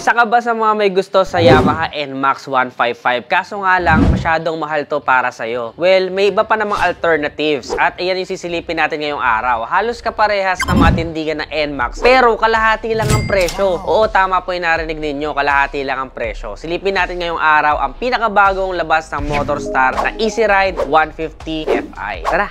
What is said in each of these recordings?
Isa ka ba sa mga may gusto sa Yamaha NMAX 155? Kaso nga lang, masyadong mahal to para sa'yo. Well, may iba pa namang alternatives at ayan yung sisilipin natin ngayong araw. Halos kaparehas na mga ng NMAX pero kalahati lang ang presyo. Oo, tama po yung narinig ninyo, kalahati lang ang presyo. Silipin natin ngayong araw ang pinakabagong labas ng Motorstar na Easy Ride 150 Fi. Tara!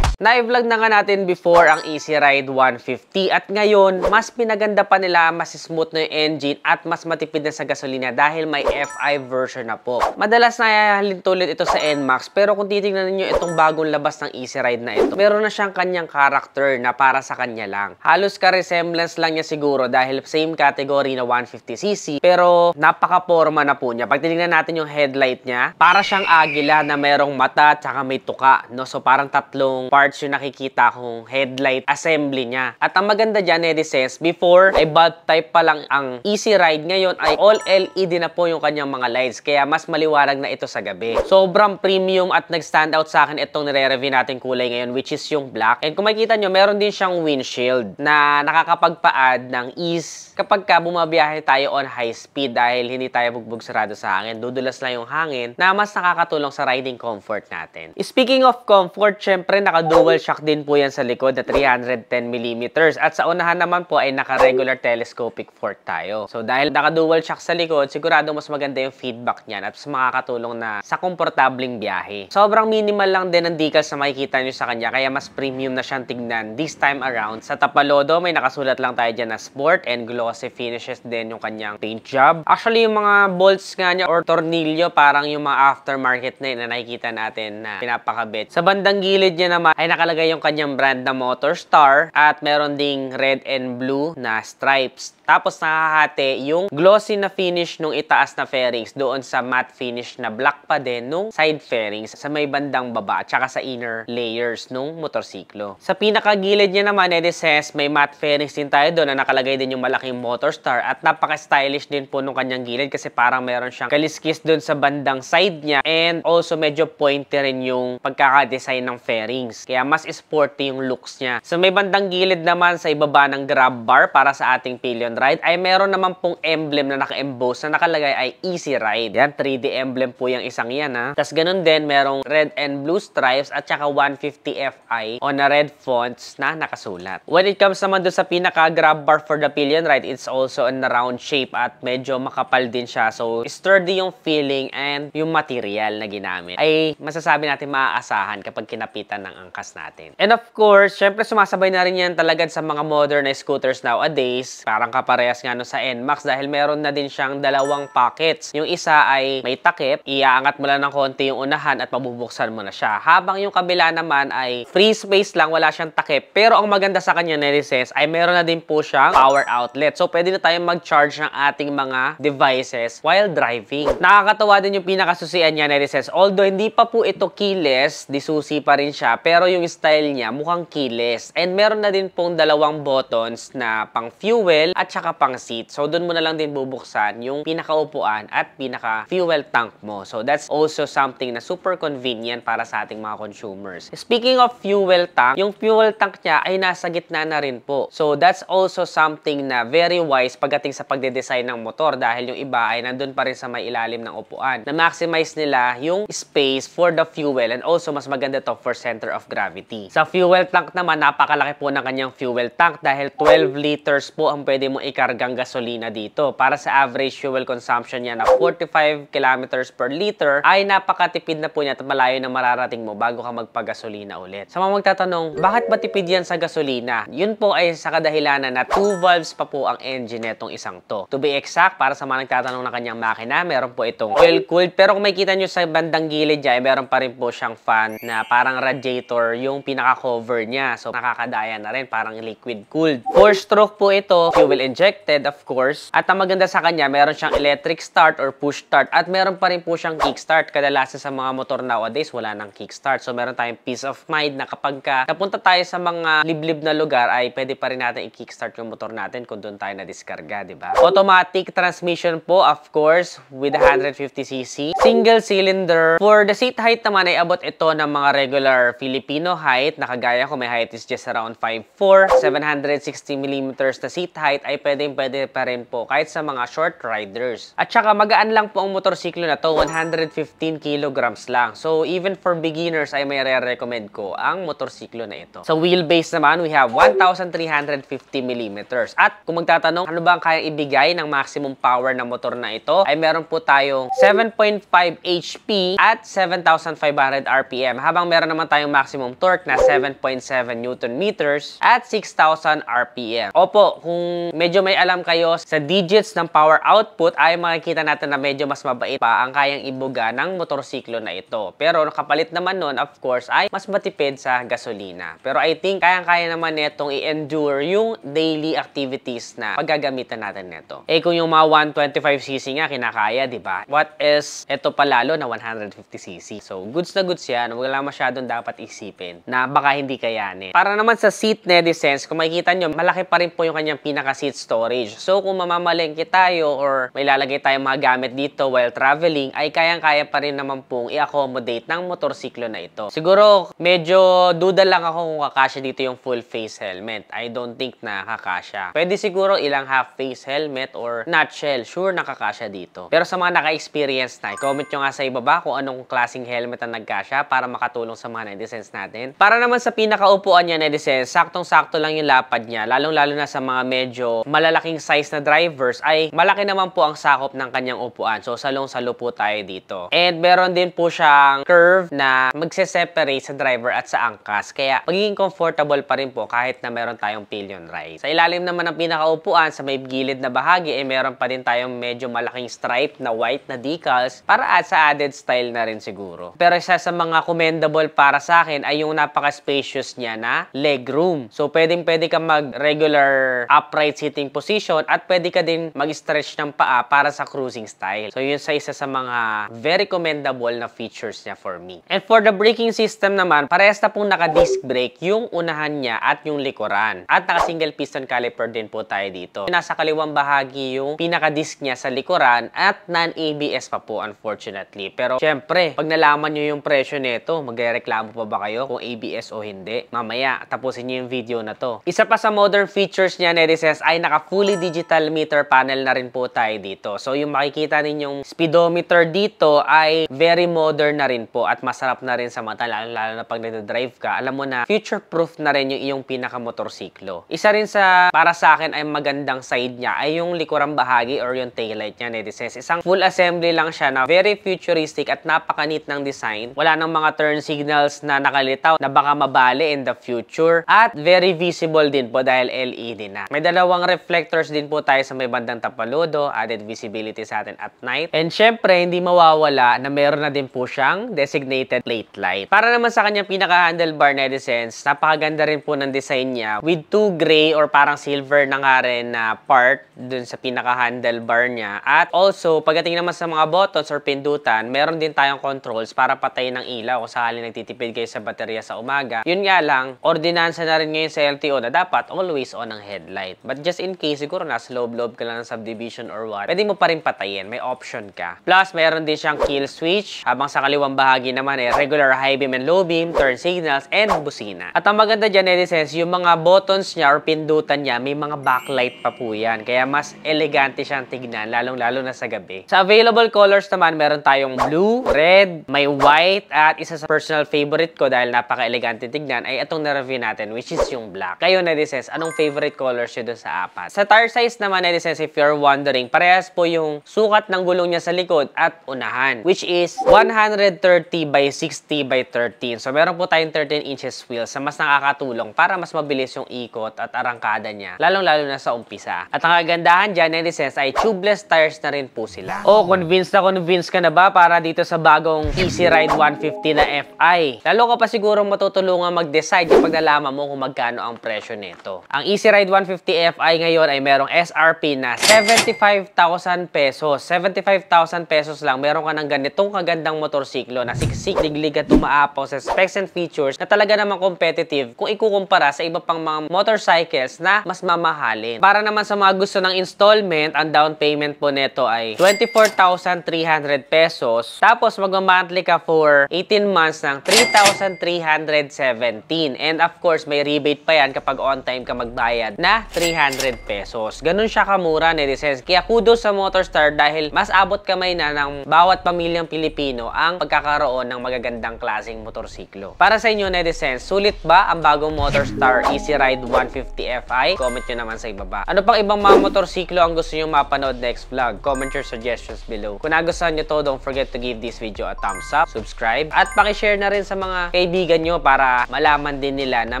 Na-vlog na nga natin before ang Easy Ride 150 at ngayon, mas pinaganda pa nila, mas smooth na yung engine at mas matipid na sa gasolina dahil may FI version na po. Madalas na halintulit ito sa NMAX pero kung titingnan niyo itong bagong labas ng Easy Ride na ito, meron na siyang kanyang character na para sa kanya lang. Halos ka-resemblance lang niya siguro dahil same category na 150cc pero napaka-forma na po niya. Pag tinignan natin yung headlight niya, para siyang agila na merong mata at may tuka. No? So parang tatlong part parts yung nakikita kong headlight assembly niya. At ang maganda dyan, netizens, before ay bulb type pa lang ang Easy Ride ngayon ay all LED na po yung kanyang mga lights. Kaya mas maliwanag na ito sa gabi. Sobrang premium at nag-stand out sa akin itong nire-review natin kulay ngayon which is yung black. And kung makikita nyo, meron din siyang windshield na nakakapagpaad ng ease kapag ka bumabiyahe tayo on high speed dahil hindi tayo bugbog sarado sa hangin. Dudulas lang yung hangin na mas nakakatulong sa riding comfort natin. Speaking of comfort, syempre nakadulong dual shock din po yan sa likod na 310mm. At sa unahan naman po ay naka-regular telescopic fork tayo. So dahil naka-dual shock sa likod, sigurado mas maganda yung feedback niyan at mas makakatulong na sa komportabling biyahe. Sobrang minimal lang din ang decals na makikita nyo sa kanya kaya mas premium na siyang tignan this time around. Sa Tapalodo, may nakasulat lang tayo dyan na sport and glossy finishes din yung kanyang paint job. Actually, yung mga bolts nga niya or tornilyo, parang yung mga aftermarket na yun na nakikita natin na pinapakabit. Sa bandang gilid niya naman ay nakalagay yung kanyang brand na Motorstar at meron ding red and blue na stripes. Tapos nakahati yung glossy na finish nung itaas na fairings doon sa matte finish na black pa din nung side fairings sa may bandang baba at sa inner layers nung motorsiklo. Sa pinakagilid niya naman, edi eh, says, may matte fairings din tayo doon na nakalagay din yung malaking Motorstar at napaka-stylish din po nung kanyang gilid kasi parang meron siyang kaliskis doon sa bandang side niya and also medyo pointy rin yung pagkaka-design ng fairings. Kaya kaya mas sporty yung looks niya. so, may bandang gilid naman sa ibaba ng grab bar para sa ating pillion ride ay meron naman pong emblem na naka-emboss na nakalagay ay easy ride. Yan, 3D emblem po yung isang yan ha. Tapos ganun din, merong red and blue stripes at saka 150 FI on a red fonts na nakasulat. When it comes naman doon sa pinaka-grab bar for the pillion ride, it's also in a round shape at medyo makapal din siya. So, sturdy yung feeling and yung material na ginamit ay masasabi natin maaasahan kapag kinapitan ng angka lakas natin. And of course, syempre sumasabay na rin yan talaga sa mga modern na scooters nowadays. Parang kaparehas nga no sa NMAX dahil meron na din siyang dalawang pockets. Yung isa ay may takip, iaangat mo lang ng konti yung unahan at mabubuksan mo na siya. Habang yung kabila naman ay free space lang, wala siyang takip. Pero ang maganda sa kanya na ay meron na din po siyang power outlet. So pwede na tayong mag-charge ng ating mga devices while driving. Nakakatawa din yung pinakasusian niya na Although hindi pa po ito keyless, disusi pa rin siya. Pero yung style niya, mukhang keyless. And meron na din pong dalawang buttons na pang fuel at saka pang seat. So doon mo na lang din bubuksan yung pinakaupuan at pinaka fuel tank mo. So that's also something na super convenient para sa ating mga consumers. Speaking of fuel tank, yung fuel tank niya ay nasa gitna na rin po. So that's also something na very wise pagdating sa pagde-design ng motor dahil yung iba ay nandun pa rin sa may ilalim ng upuan. Na maximize nila yung space for the fuel and also mas maganda to for center of gravity gravity. Sa fuel tank naman, napakalaki po ng kanyang fuel tank dahil 12 liters po ang pwede mong ikargang gasolina dito. Para sa average fuel consumption niya na 45 kilometers per liter, ay napakatipid na po niya at malayo na mararating mo bago ka magpagasolina ulit. Sa mga magtatanong, bakit ba tipid yan sa gasolina? Yun po ay sa kadahilanan na 2 valves pa po ang engine netong isang to. To be exact, para sa mga nagtatanong ng kanyang makina, meron po itong oil cooled. Pero kung makikita nyo sa bandang gilid niya, eh, meron pa rin po siyang fan na parang radiator or yung pinaka-cover niya. So, nakakadaya na rin, parang liquid cooled. Four-stroke po ito, fuel injected, of course. At ang maganda sa kanya, meron siyang electric start or push start. At meron pa rin po siyang kickstart. Kadalasan sa mga motor nowadays, wala ng kickstart. So, meron tayong peace of mind na kapag ka napunta tayo sa mga liblib na lugar, ay pwede pa rin natin i-kickstart yung motor natin kung doon tayo na-discarga, di ba? Automatic transmission po, of course, with 150cc. Single cylinder. For the seat height naman ay abot ito ng mga regular Filipino Filipino height na kagaya ko, may height is just around 5'4", 760mm na seat height ay pwedeng pwede pa rin po kahit sa mga short riders. At saka magaan lang po ang motorsiklo na to, 115 kilograms lang. So even for beginners ay may re-recommend ko ang motorsiklo na ito. Sa wheelbase naman, we have 1,350mm. At kung magtatanong ano ba ang kaya ibigay ng maximum power ng motor na ito, ay meron po tayong 7.5 HP at 7,500 RPM. Habang meron naman tayong maximum maximum torque na 7.7 Newton meters at 6,000 RPM. Opo, kung medyo may alam kayo sa digits ng power output ay makikita natin na medyo mas mabait pa ang kayang ibuga ng motorsiklo na ito. Pero nakapalit naman nun, of course, ay mas matipid sa gasolina. Pero I think kayang-kaya naman netong i-endure yung daily activities na paggagamitan natin nito. Eh kung yung mga 125cc nga kinakaya, di ba? What is ito palalo na 150cc? So goods na goods yan, wala masyadong dapat isipin open na baka hindi kayanin. Para naman sa seat netizens, kung makikita nyo, malaki pa rin po yung kanyang pinaka-seat storage. So kung mamamalengke tayo or may lalagay tayong mga gamit dito while traveling, ay kayang-kaya pa rin naman pong i-accommodate ng motorsiklo na ito. Siguro, medyo duda lang ako kung kakasya dito yung full face helmet. I don't think na kakasya. Pwede siguro ilang half face helmet or nutshell. Sure, nakakasya dito. Pero sa mga naka-experience na, comment nyo nga sa ibaba kung anong klaseng helmet ang nagkasya para makatulong sa mga netizens natin natin. Para naman sa pinakaupuan niya na design, saktong-sakto lang yung lapad niya, lalong-lalo na sa mga medyo malalaking size na drivers, ay malaki naman po ang sakop ng kanyang upuan. So, salong-salo po tayo dito. And meron din po siyang curve na magse-separate sa driver at sa angkas. Kaya, magiging comfortable pa rin po kahit na meron tayong pillion ride. Sa ilalim naman ng pinakaupuan, sa may gilid na bahagi, ay eh, meron pa din tayong medyo malaking stripe na white na decals para at sa added style na rin siguro. Pero isa sa mga commendable para sa akin ay yung napaka-spacious niya na leg room. So, pwedeng pwede ka mag-regular upright sitting position at pwede ka din mag-stretch ng paa para sa cruising style. So, yun sa isa sa mga very commendable na features niya for me. And for the braking system naman, parehas na pong naka-disc brake yung unahan niya at yung likuran. At naka-single piston caliper din po tayo dito. Nasa kaliwang bahagi yung pinaka-disc niya sa likuran at non-ABS pa po unfortunately. Pero, syempre, pag nalaman nyo yung presyo nito, magreklamo pa ba kayo? kung ABS o hindi. Mamaya, tapusin niyo yung video na to. Isa pa sa modern features niya, netizens, ay naka fully digital meter panel na rin po tayo dito. So, yung makikita ninyong speedometer dito ay very modern na rin po at masarap na rin sa mata, lalo, lalo na pag drive ka. Alam mo na, future-proof na rin yung iyong pinakamotorsiklo. Isa rin sa, para sa akin, ay magandang side niya ay yung likuran bahagi or yung taillight niya, netizens. Isang full assembly lang siya na very futuristic at napakanit ng design. Wala nang mga turn signals na nakalimutan salita na baka mabali in the future at very visible din po dahil LED na. May dalawang reflectors din po tayo sa may bandang tapaludo, added visibility sa atin at night. And syempre, hindi mawawala na meron na din po siyang designated plate light. Para naman sa kanyang pinaka-handlebar na Edisens, napakaganda rin po ng design niya with two gray or parang silver na nga rin na part dun sa pinaka-handlebar niya. At also, pagdating naman sa mga buttons or pindutan, meron din tayong controls para patayin ng ilaw kung sakali nagtitipid kayo sa battery baterya sa umaga. Yun nga lang, ordinansa na rin ngayon sa LTO na dapat always on ang headlight. But just in case, siguro na slow loob ka lang ng subdivision or what, pwede mo pa rin patayin. May option ka. Plus, mayroon din siyang kill switch. Habang sa kaliwang bahagi naman eh, regular high beam and low beam, turn signals, and busina. At ang maganda dyan, Edisense, yung mga buttons niya or pindutan niya, may mga backlight pa po yan. Kaya mas elegante siyang tignan, lalong-lalo na sa gabi. Sa available colors naman, meron tayong blue, red, may white, at isa sa personal favorite ko dahil dahil napaka-elegante tignan ay itong na-review natin which is yung black. Kayo netizens, anong favorite colors nyo doon sa apat? Sa tire size naman netizens, if you're wondering, parehas po yung sukat ng gulong niya sa likod at unahan which is 130 by 60 by 13. So meron po tayong 13 inches wheel sa mas nakakatulong para mas mabilis yung ikot at arangkada niya lalong-lalo na sa umpisa. At ang kagandahan dyan netizens ay tubeless tires na rin po sila. O oh, convinced na convinced ka na ba para dito sa bagong Easy Ride 150 na FI? Lalo ka pa siguro siguro matutulungan mag-decide kapag nalaman mo kung magkano ang presyo nito. Ang Easy Ride 150 Fi ngayon ay merong SRP na 75,000 pesos. 75,000 pesos lang, meron ka ng ganitong kagandang motorsiklo na siksik, liglig at tumaapaw sa specs and features na talaga naman competitive kung ikukumpara sa iba pang mga motorcycles na mas mamahalin. Para naman sa mga gusto ng installment, ang down payment po nito ay 24,300 pesos. Tapos mag-monthly ka for 18 months ng 3,300 317. And of course, may rebate pa yan kapag on time ka magbayad na 300 pesos. Ganun siya kamura, netizens. Kaya kudos sa Motorstar dahil mas abot kamay na ng bawat pamilyang Pilipino ang pagkakaroon ng magagandang klaseng motorsiklo. Para sa inyo, netizens, sulit ba ang bagong Motorstar Easy Ride 150 Fi? Comment nyo naman sa ibaba. Ano pang ibang mga motorsiklo ang gusto nyo mapanood next vlog? Comment your suggestions below. Kung nagustuhan nyo to, don't forget to give this video a thumbs up, subscribe, at pakishare na rin sa mga kaibigan kaibigan nyo para malaman din nila na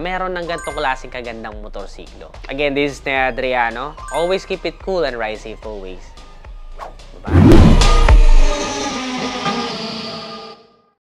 meron ng ganitong klaseng kagandang motorsiklo. Again, this is Nea Adriano. Always keep it cool and ride safe always. bye Bye!